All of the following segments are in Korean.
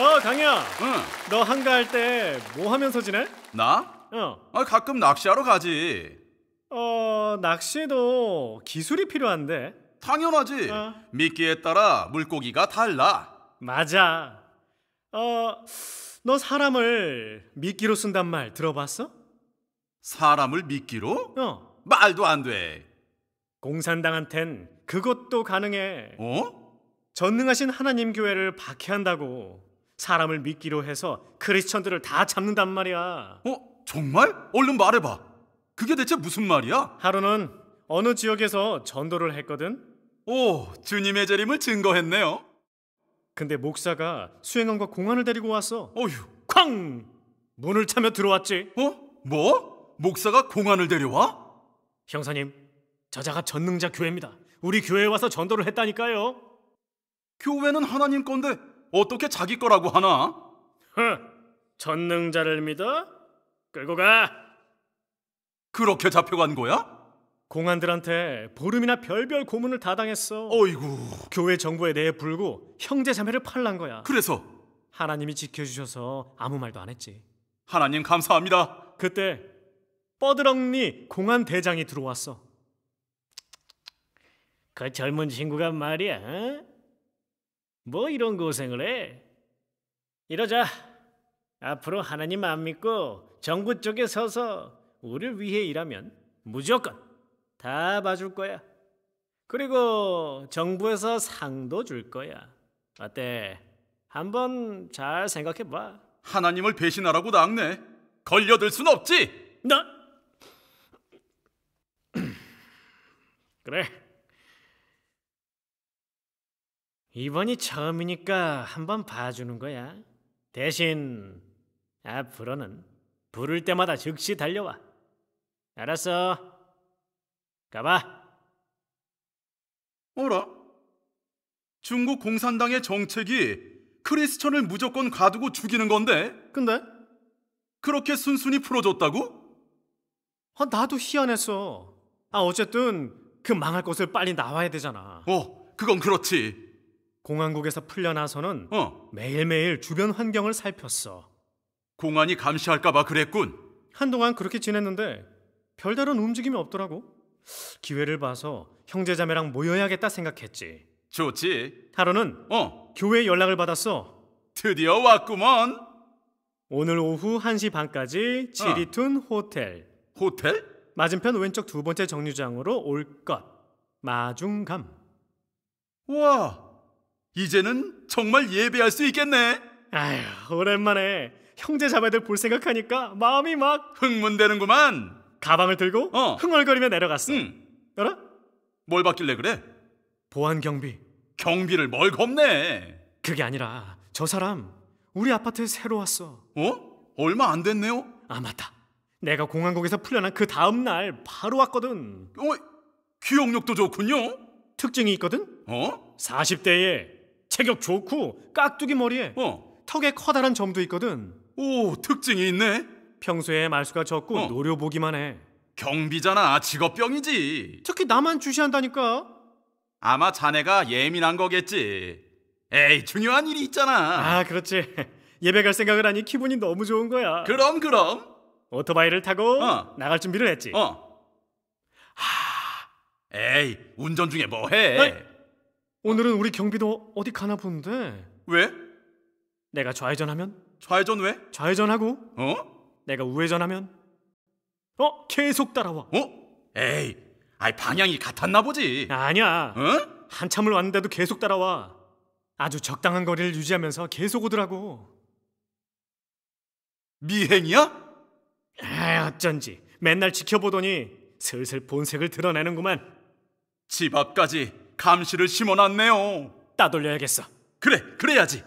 어 강이야. 응. 너 한가할 때 뭐 하면서 지내? 나? 어. 아, 가끔 낚시하러 가지. 어 낚시도 기술이 필요한데. 당연하지. 어. 미끼에 따라 물고기가 달라. 맞아. 어너 사람을 미끼로 쓴단 말 들어봤어? 사람을 미끼로? 어. 말도 안 돼. 공산당한텐 그것도 가능해. 어? 전능하신 하나님 교회를 박해한다고 사람을 믿기로 해서 크리스천들을 다 잡는단 말이야. 어? 정말? 얼른 말해봐. 그게 대체 무슨 말이야? 하루는 어느 지역에서 전도를 했거든. 오, 주님의 재림을 증거했네요. 근데 목사가 수행원과 공안을 데리고 왔어. 어휴, 쾅! 문을 차며 들어왔지. 어? 뭐? 목사가 공안을 데려와? 형사님, 저자가 전능자 교회입니다. 우리 교회에 와서 전도를 했다니까요. 교회는 하나님 건데 어떻게 자기 거라고 하나? 흥, 전능자를 믿어? 끌고 가. 그렇게 잡혀간 거야? 공안들한테 보름이나 별별 고문을 다 당했어. 어이구. 교회 정부에 내에 불고 형제 자매를 팔란 거야. 그래서 하나님이 지켜주셔서 아무 말도 안 했지. 하나님 감사합니다. 그때 뻐드렁니 공안 대장이 들어왔어. 그 젊은 친구가 말이야. 어? 뭐 이런 고생을 해? 이러자 앞으로 하나님 안 믿고 정부 쪽에 서서 우리를 위해 일하면 무조건 다 봐줄 거야. 그리고 정부에서 상도 줄 거야. 어때? 한번 잘 생각해 봐. 하나님을 배신하라고 낙네. 걸려들 순 없지. 나 그래. 이번이 처음이니까 한번 봐주는 거야. 대신 앞으로는 부를 때마다 즉시 달려와. 알았어. 가봐. 어라? 중국 공산당의 정책이 크리스천을 무조건 가두고 죽이는 건데? 근데? 그렇게 순순히 풀어줬다고? 아, 나도 희한했어. 아, 어쨌든 그 망할 곳을 빨리 나와야 되잖아. 어, 그건 그렇지. 공안국에서 풀려나서는 어. 매일매일 주변 환경을 살폈어. 공안이 감시할까봐 그랬군. 한동안 그렇게 지냈는데 별다른 움직임이 없더라고. 기회를 봐서 형제자매랑 모여야겠다 생각했지. 좋지. 하루는 어. 교회 연락을 받았어. 드디어 왔구먼. 오늘 오후 1시 반까지 지리툰 어. 호텔. 호텔? 맞은편 왼쪽 두 번째 정류장으로 올 것. 마중감. 와, 이제는 정말 예배할 수 있겠네. 아휴, 오랜만에 형제 자매들 볼 생각하니까 마음이 막 흥분되는구만. 가방을 들고 어. 흥얼거리며 내려갔어. 응. 알아? 뭘 받길래 그래? 보안 경비. 경비를 뭘 겁내? 그게 아니라 저 사람 우리 아파트에 새로 왔어. 어? 얼마 안 됐네요. 아 맞다. 내가 공항국에서 풀려난 그 다음 날 바로 왔거든. 어? 기억력도 좋군요. 특징이 있거든? 어? 40대에 체격 좋고 깍두기 머리에 어. 턱에 커다란 점도 있거든. 오, 특징이 있네. 평소에 말수가 적고 어. 노려보기만 해. 경비잖아. 직업병이지. 특히 나만 주시한다니까. 아마 자네가 예민한 거겠지. 에이, 중요한 일이 있잖아. 아, 그렇지. 예배 갈 생각을 하니 기분이 너무 좋은 거야. 그럼, 그럼. 오토바이를 타고 어. 나갈 준비를 했지. 어. 하... 에이, 운전 중에 뭐 해? 어? 오늘은 우리 경비도 어디 가나 본데. 왜? 내가 좌회전하면? 좌회전 왜? 좌회전하고. 어? 내가 우회전하면? 어? 계속 따라와. 어? 에이, 아이 방향이 같았나 보지. 아니야. 어? 한참을 왔는데도 계속 따라와. 아주 적당한 거리를 유지하면서 계속 오더라고. 미행이야? 에 아, 어쩐지 맨날 지켜보더니 슬슬 본색을 드러내는구만. 집 앞까지 감시를 심어놨네요. 따돌려야겠어. 그래, 그래야지.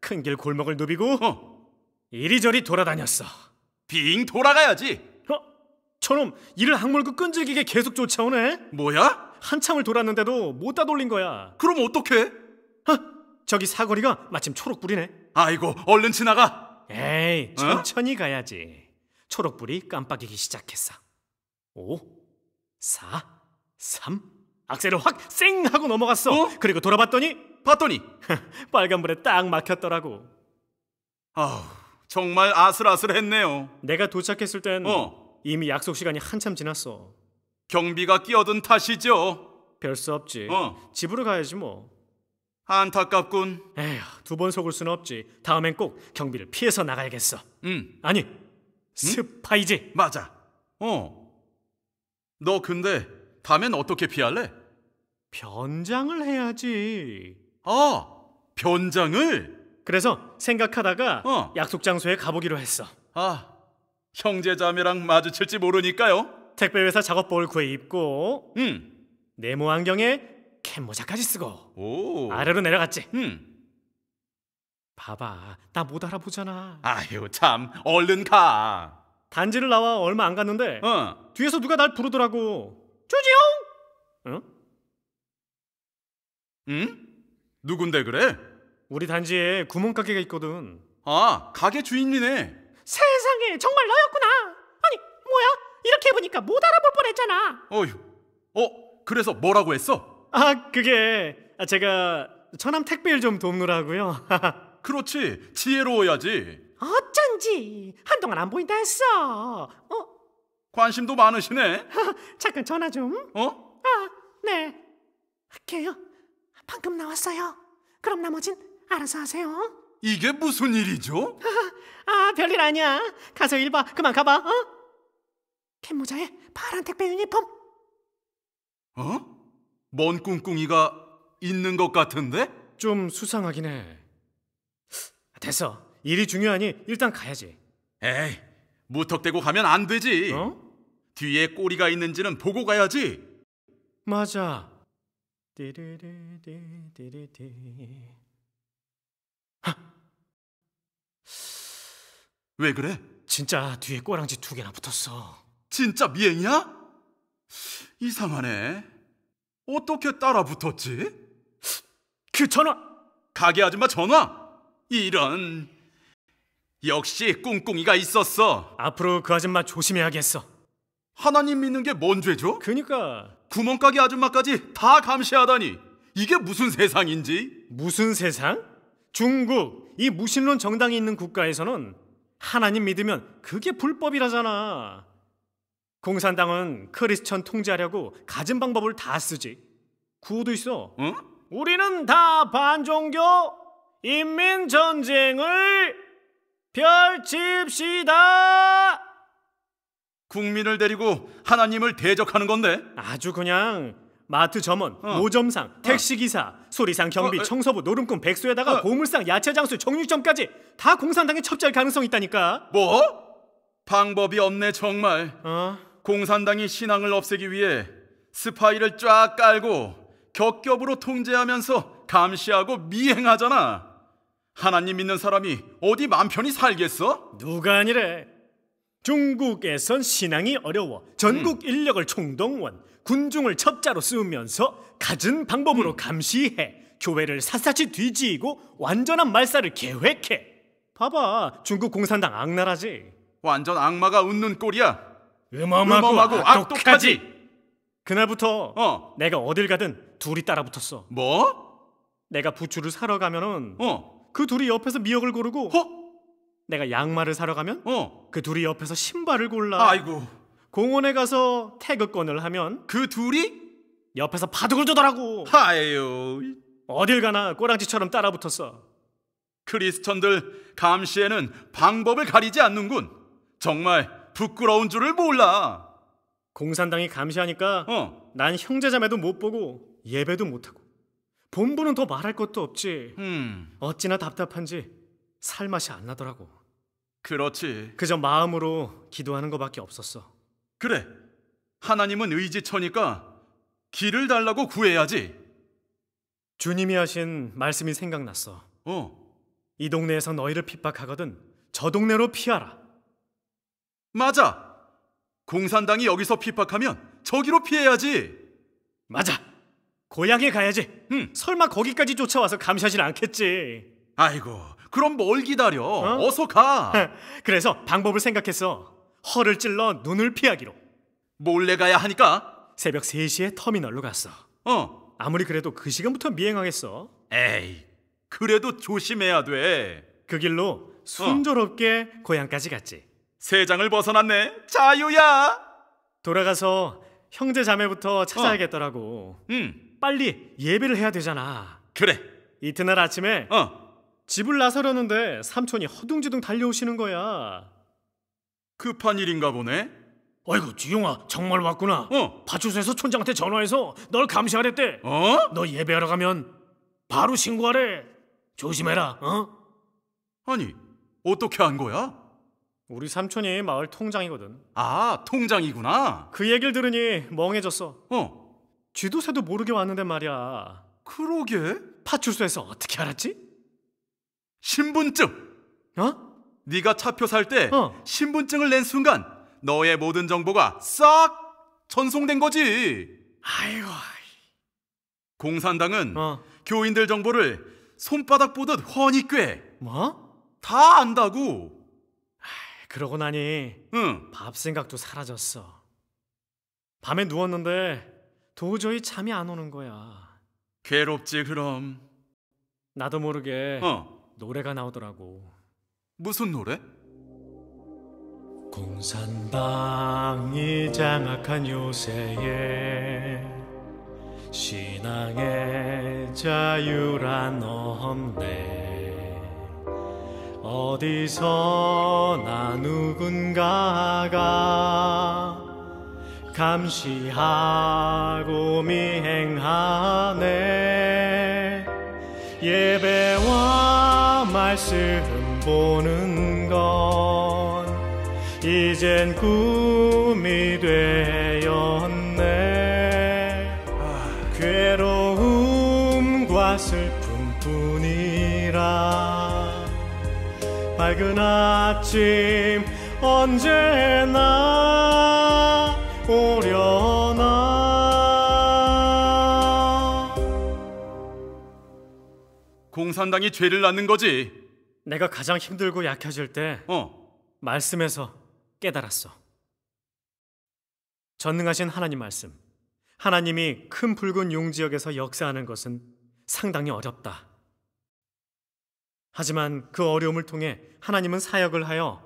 큰길 골목을 누비고 어. 이리저리 돌아다녔어. 빙 돌아가야지. 어? 저놈 이를 악물고 끈질기게 계속 쫓아오네. 뭐야? 한참을 돌았는데도 못 따돌린 거야. 그럼 어떡해? 어? 저기 사거리가 마침 초록불이네. 아이고, 얼른 지나가. 에이, 어? 천천히 어? 가야지. 초록불이 깜빡이기 시작했어. 5, 4, 3, 악셀을 확쌩 하고 넘어갔어. 어? 그리고 돌아봤더니 봤더니 빨간불에 딱 막혔더라고. 아우 정말 아슬아슬했네요. 내가 도착했을 땐 어. 이미 약속 시간이 한참 지났어. 경비가 끼어든 탓이죠. 별 수 없지. 어. 집으로 가야지 뭐. 안타깝군. 에휴, 두 번 속을 수는 없지. 다음엔 꼭 경비를 피해서 나가야겠어. 응. 음. 아니, 음? 스파이지. 맞아. 어. 너 근데 다음엔 어떻게 피할래? 변장을 해야지. 아, 변장을? 그래서 생각하다가 어. 약속 장소에 가보기로 했어. 아, 형제자매랑 마주칠지 모르니까요. 택배회사 작업복을 구해 입고, 음, 네모 안경에 캔모자까지 쓰고, 오, 아래로 내려갔지. 음. 봐봐, 나 못 알아보잖아. 아유 참, 얼른 가. 단지를 나와 얼마 안 갔는데 어. 뒤에서 누가 날 부르더라고. 주지용? 응? 응? 누군데 그래? 우리 단지에 구멍가게가 있거든. 아, 가게 주인이네. 세상에, 정말 너였구나. 아니, 뭐야? 이렇게 해보니까 못 알아볼 뻔했잖아. 어휴, 어, 그래서 뭐라고 했어? 아, 그게 아, 제가 천암 택배일 좀 돕느라고요. 그렇지, 지혜로워야지. 어쩐지 한동안 안 보인다 했어. 어, 관심도 많으시네. 아, 잠깐 전화 좀. 어? 아, 네. 할게요. 방금 나왔어요. 그럼 나머진 알아서 하세요. 이게 무슨 일이죠? 아, 별일 아니야. 가서 일 봐. 그만 가봐. 어? 캔 모자에 파란 택배 유니폼. 어? 먼 꿍꿍이가 있는 것 같은데? 좀 수상하긴 해. 됐어. 일이 중요하니 일단 가야지. 에이, 무턱대고 가면 안 되지. 어? 뒤에 꼬리가 있는지는 보고 가야지. 맞아. 띠르르띠띠르띠. 왜 그래? 진짜 뒤에 꼬랑지 두 개나 붙었어. 진짜 미행이야? 이상하네. 어떻게 따라 붙었지? 그 전화! 가게 아줌마 전화! 이런... 역시 꿍꿍이가 있었어. 앞으로 그 아줌마 조심해야겠어. 하나님 믿는 게 뭔 죄죠? 그니까 구멍가게 아줌마까지 다 감시하다니 이게 무슨 세상인지? 무슨 세상? 중국 이 무신론 정당이 있는 국가에서는 하나님 믿으면 그게 불법이라잖아. 공산당은 크리스천 통제하려고 가진 방법을 다 쓰지. 구호도 있어. 응? 우리는 다 반종교 인민전쟁을 펼칩시다! 국민을 데리고 하나님을 대적하는 건데 아주 그냥 마트 점원, 어. 모점상, 어. 택시기사, 어. 소리상 경비, 어, 청소부, 노름꾼, 백수에다가 보물상, 어. 야채장수, 정육점까지 다 공산당에 첩자일 가능성 이 있다니까 뭐? 방법이 없네 정말 어? 공산당이 신앙을 없애기 위해 스파이를 쫙 깔고 겹겹으로 통제하면서 감시하고 미행하잖아 하나님 믿는 사람이 어디 맘 편히 살겠어? 누가 아니래 중국에선 신앙이 어려워 전국 음. 인력을 총동원, 군중을 첩자로 쓰면서 갖은 방법으로 음. 감시해 교회를 샅샅이 뒤지고 완전한 말살을 계획해. 봐봐, 중국 공산당 악랄하지. 완전 악마가 웃는 꼴이야. 음험하고, 음험하고 악독하지. 그날부터 어. 내가 어딜 가든 둘이 따라붙었어. 뭐? 내가 부추를 사러 가면은 어. 그 둘이 옆에서 미역을 고르고 어? 내가 양말을 사러 가면 어. 그 둘이 옆에서 신발을 골라. 아이고. 공원에 가서 태극권을 하면 그 둘이 옆에서 바둑을 두더라고. 하유. 어딜 가나 꼬랑지처럼 따라붙었어. 크리스천들 감시에는 방법을 가리지 않는군. 정말 부끄러운 줄을 몰라. 공산당이 감시하니까 어. 난 형제자매도 못 보고 예배도 못하고 본부는 더 말할 것도 없지. 음. 어찌나 답답한지 살맛이 안 나더라고. 그렇지. 그저 마음으로 기도하는 것밖에 없었어. 그래. 하나님은 의지처니까 길을 달라고 구해야지. 주님이 하신 말씀이 생각났어. 어. 이 동네에서 너희를 핍박하거든 저 동네로 피하라. 맞아. 공산당이 여기서 핍박하면 저기로 피해야지. 맞아. 고향에 가야지. 응. 설마 거기까지 쫓아와서 감시하진 않겠지. 아이고, 그럼 뭘 기다려? 어? 어서 가. 그래서 방법을 생각했어. 허를 찔러 눈을 피하기로. 몰래 가야 하니까 새벽 3시에 터미널로 갔어. 어. 아무리 그래도 그 시간부터 미행하겠어. 에이. 그래도 조심해야 돼. 그 길로 순조롭게 어. 고향까지 갔지. 세장을 벗어났네. 자유야. 돌아가서 형제 자매부터 어. 찾아야겠더라고. 어. 응. 빨리 예배를 해야 되잖아. 그래. 이튿날 아침에 어. 집을 나서려는데 삼촌이 허둥지둥 달려오시는 거야. 급한 일인가 보네. 아이고 지용아 정말 왔구나. 어. 파출소에서 촌장한테 전화해서 널 감시하랬대. 어? 너 예배하러 가면 바로 신고하래. 조심해라. 어? 아니 어떻게 한 거야? 우리 삼촌이 마을 통장이거든. 아 통장이구나. 그 얘기를 들으니 멍해졌어. 어. 쥐도 새도 모르게 왔는데 말이야. 그러게. 파출소에서 어떻게 알았지? 신분증. 어? 네가 차표 살때 어. 신분증을 낸 순간 너의 모든 정보가 싹 전송된 거지. 아이고. 공산당은 어. 교인들 정보를 손바닥 보듯 훤히 꿰. 뭐? 다 안다고. 그러고 나니 응. 밥 생각도 사라졌어. 밤에 누웠는데 도저히 잠이 안 오는 거야. 괴롭지 그럼. 나도 모르게 어. 노래가 나오더라고. 무슨 노래? 공산당이 장악한 요새에 신앙의 자유란 없네 어디서나 누군가가 감시하고 미행하네 예배와 말씀 보는 건 이젠 꿈이 되었네 괴로움과 슬픔뿐이라 밝은 아침 언제나 오려 공산당이 죄를 낳는 거지. 내가 가장 힘들고 약해질 때 어. 말씀에서 깨달았어. 전능하신 하나님 말씀. 하나님이 큰 붉은 용 지역에서 역사하는 것은 상당히 어렵다. 하지만 그 어려움을 통해 하나님은 사역을 하여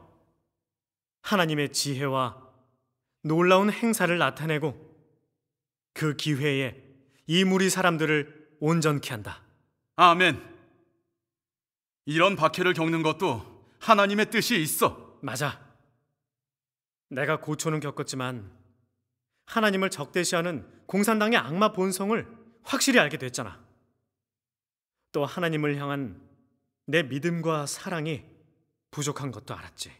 하나님의 지혜와 놀라운 행사를 나타내고 그 기회에 이 무리 사람들을 온전케 한다. 아멘. 이런 박해를 겪는 것도 하나님의 뜻이 있어. 맞아. 내가 고초는 겪었지만 하나님을 적대시하는 공산당의 악마 본성을 확실히 알게 됐잖아. 또 하나님을 향한 내 믿음과 사랑이 부족한 것도 알았지.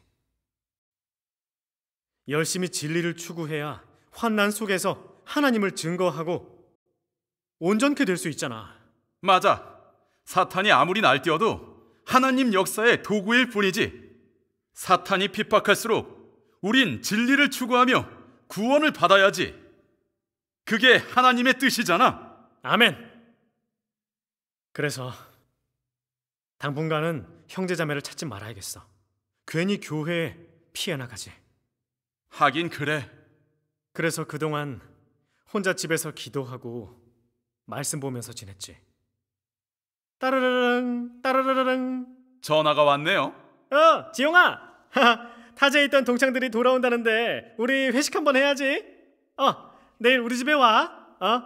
열심히 진리를 추구해야 환난 속에서 하나님을 증거하고 온전케 될 수 있잖아. 맞아. 사탄이 아무리 날뛰어도 하나님 역사의 도구일 뿐이지 사탄이 핍박할수록 우린 진리를 추구하며 구원을 받아야지. 그게 하나님의 뜻이잖아. 아멘. 그래서 당분간은 형제자매를 찾지 말아야겠어. 괜히 교회에 피해 나가지. 하긴 그래. 그래서 그동안 혼자 집에서 기도하고 말씀 보면서 지냈지. 따르르릉 따르르릉 전화가 왔네요. 어, 지용아. 타지에 있던 동창들이 돌아온다는데 우리 회식 한번 해야지. 어, 내일 우리 집에 와. 어?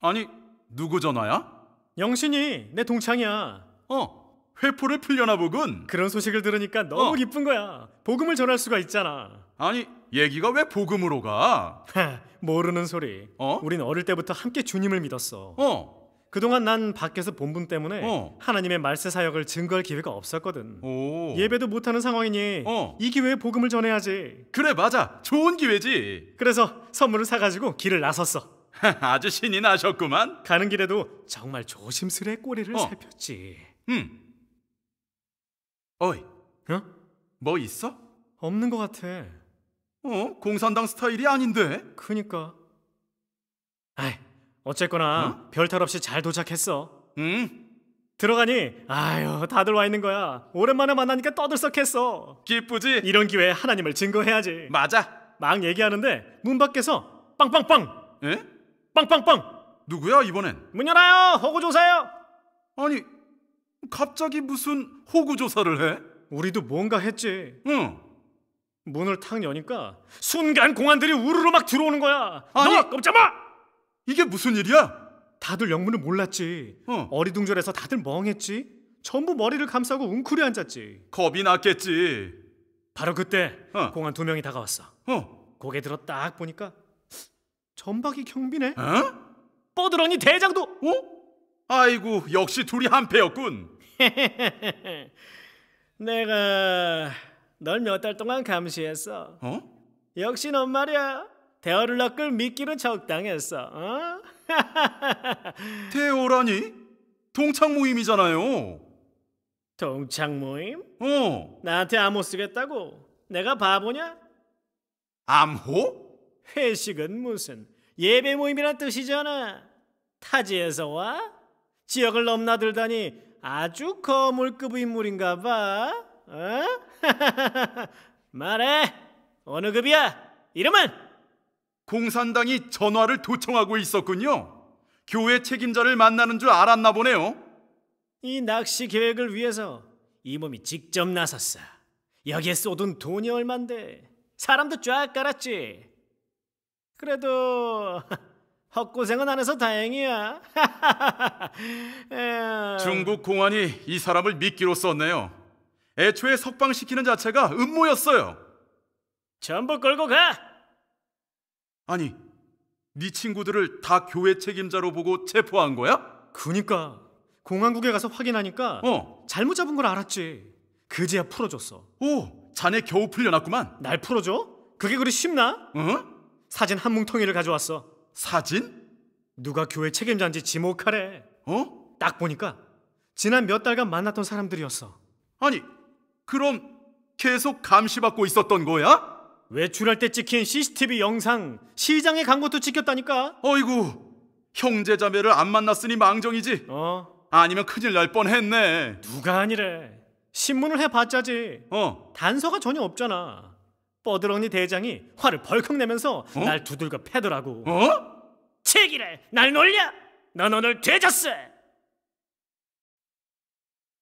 아니, 누구 전화야? 영신이 내 동창이야. 어, 회포를 풀려나 보군. 그런 소식을 들으니까 너무 어. 기쁜 거야. 복음을 전할 수가 있잖아. 아니, 얘기가 왜 복음으로 가? 모르는 소리. 어? 우린 어릴 때부터 함께 주님을 믿었어. 어. 그동안 난 밖에서 본 분 때문에 어. 하나님의 말세 사역을 증거할 기회가 없었거든. 오. 예배도 못하는 상황이니 어. 이 기회에 복음을 전해야지. 그래 맞아. 좋은 기회지. 그래서 선물을 사가지고 길을 나섰어. 아주 신이 나셨구만. 가는 길에도 정말 조심스레 꼬리를 어. 살폈지. 음. 어이. 어? 뭐 있어? 없는 것 같아. 어? 공산당 스타일이 아닌데. 그니까. 아이. 어쨌거나 응? 어? 별탈 없이 잘 도착했어. 응? 들어가니 아유 다들 와 있는 거야. 오랜만에 만나니까 떠들썩했어. 기쁘지? 이런 기회에 하나님을 증거해야지. 맞아. 막 얘기하는데 문 밖에서 빵빵빵. 에? 빵빵빵. 누구야 이번엔? 문 열어요. 호구 조사요. 아니 갑자기 무슨 호구 조사를 해? 우리도 뭔가 했지. 응. 문을 탁 여니까 순간 공안들이 우르르 막 들어오는 거야. 아니, 너 깜짝아! 이게 무슨 일이야? 다들 영문을 몰랐지. 어. 어리둥절해서 다들 멍했지. 전부 머리를 감싸고 웅크려 앉았지. 겁이 났겠지. 바로 그때 어. 공안 두 명이 다가왔어. 어. 고개 들어 딱 보니까 전박이 경비네. 어? 뻐드러니 대장도. 어? 아이고 역시 둘이 한패였군. 내가 널 몇 달 동안 감시했어. 어? 역시 넌 말이야. 대화를 낚을 미끼로 적당했어. 어? 대화라니? 동창 모임이잖아요. 동창 모임? 어. 나한테 암호 쓰겠다고? 내가 바보냐? 암호? 회식은 무슨 예배 모임이란 뜻이잖아. 타지에서 와? 지역을 넘나들다니 아주 거물급 인물인가 봐. 어? 말해. 어느 급이야? 이름은? 공산당이 전화를 도청하고 있었군요. 교회 책임자를 만나는 줄 알았나 보네요. 이 낚시 계획을 위해서 이 몸이 직접 나섰어. 여기에 쏟은 돈이 얼만데 사람도 쫙 깔았지. 그래도 헛고생은 안 해서 다행이야. 중국 공안이 이 사람을 미끼로 썼네요. 애초에 석방시키는 자체가 음모였어요. 전부 끌고 가. 아니, 네 친구들을 다 교회 책임자로 보고 체포한 거야? 그니까 공항국에 가서 확인하니까 어. 잘못 잡은 걸 알았지. 그제야 풀어줬어. 오, 자네 겨우 풀려났구만. 날 풀어줘? 그게 그리 쉽나? 응? 사진 한 뭉텅이를 가져왔어. 사진? 누가 교회 책임자인지 지목하래. 어? 딱 보니까 지난 몇 달간 만났던 사람들이었어. 아니, 그럼 계속 감시받고 있었던 거야? 외출할 때 찍힌 CCTV 영상 시장에 간 것도 찍혔다니까 어이구 형제자매를 안 만났으니 망정이지 어 아니면 큰일 날 뻔했네 누가 아니래 신문을 해봤자지 어 단서가 전혀 없잖아 뻐드렁니 대장이 화를 벌컥 내면서 어? 날 두들겨 패더라고 어? 책이래 날 놀려 난 오늘 되졌어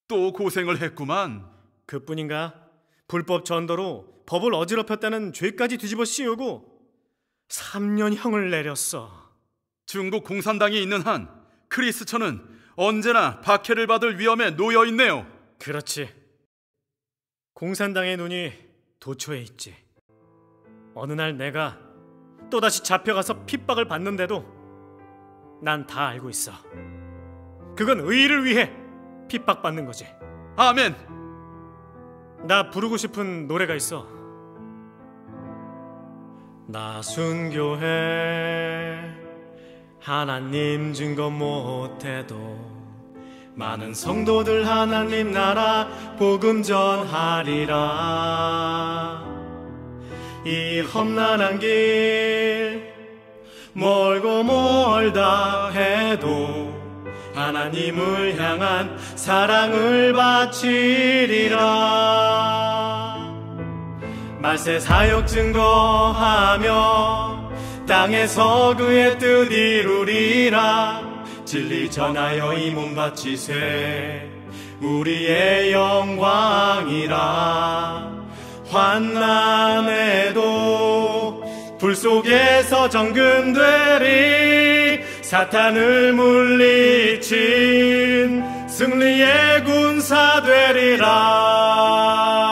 또 고생을 했구만 그뿐인가 불법 전도로 법을 어지럽혔다는 죄까지 뒤집어 씌우고 3년형을 내렸어. 중국 공산당이 있는 한 크리스천은 언제나 박해를 받을 위험에 놓여 있네요. 그렇지. 공산당의 눈이 도초에 있지. 어느 날 내가 또다시 잡혀가서 핍박을 받는데도 난 다 알고 있어. 그건 의의를 위해 핍박받는 거지. 아멘. 나 부르고 싶은 노래가 있어. 나순교해 하나님 증거 못해도 많은 성도들 하나님 나라 복음 전하리라 이 험난한 길 멀고 멀다 해도 하나님을 향한 사랑을 바치리라 말세 사역 증거하며 땅에서 그의 뜻 이루리라 진리 전하여 이몸 바치세 우리의 영광이라 환난에도 불 속에서 정금되리 사탄을 물리친 승리의 군사 되리라